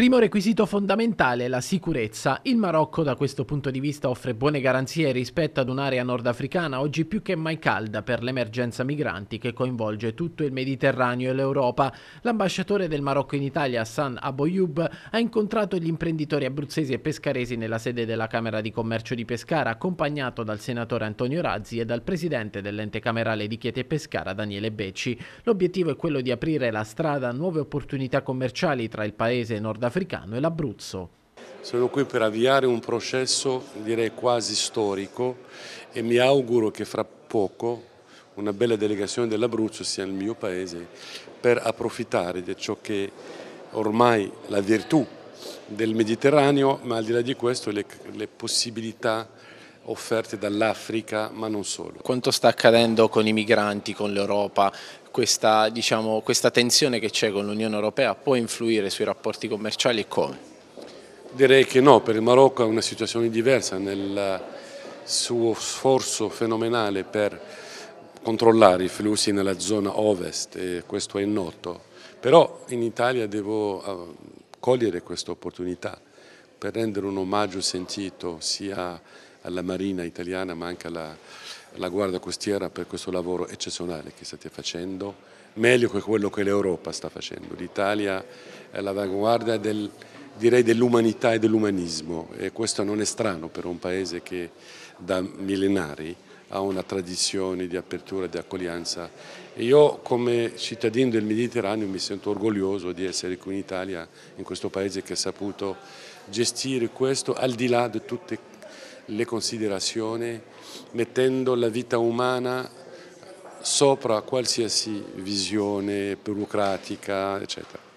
Primo requisito fondamentale è la sicurezza. Il Marocco da questo punto di vista offre buone garanzie rispetto ad un'area nordafricana oggi più che mai calda per l'emergenza migranti che coinvolge tutto il Mediterraneo e l'Europa. L'ambasciatore del Marocco in Italia, Hassan Aboyoub, ha incontrato gli imprenditori abruzzesi e pescaresi nella sede della Camera di Commercio di Pescara, accompagnato dal senatore Antonio Razzi e dal presidente dell'ente camerale di Chieti e Pescara, Daniele Becci. L'obiettivo è quello di aprire la strada a nuove opportunità commerciali tra il paese e nordafricano africano e l'Abruzzo. Sono qui per avviare un processo direi quasi storico e mi auguro che fra poco una bella delegazione dell'Abruzzo sia nel mio paese per approfittare di ciò che ormai la virtù del Mediterraneo, ma al di là di questo le, le possibilità offerte dall'Africa, ma non solo. Quanto sta accadendo con i migranti, con l'Europa? Questa, diciamo, questa tensione che c'è con l'Unione Europea può influire sui rapporti commerciali e come? Direi che no, per il Marocco è una situazione diversa nel suo sforzo fenomenale per controllare i flussi nella zona ovest, e questo è noto. Però in Italia devo eh, cogliere questa opportunità per rendere un omaggio sentito sia a alla Marina italiana ma anche alla, alla Guardia Costiera per questo lavoro eccezionale che state facendo, meglio che quello che l'Europa sta facendo. L'Italia è l'avanguardia del, dell'umanità e dell'umanismo e questo non è strano per un paese che da millenari ha una tradizione di apertura e di accoglienza. E io come cittadino del Mediterraneo mi sento orgoglioso di essere qui in Italia, in questo paese che ha saputo gestire questo al di là di tutte le le considerazioni, mettendo la vita umana sopra qualsiasi visione burocratica, eccetera.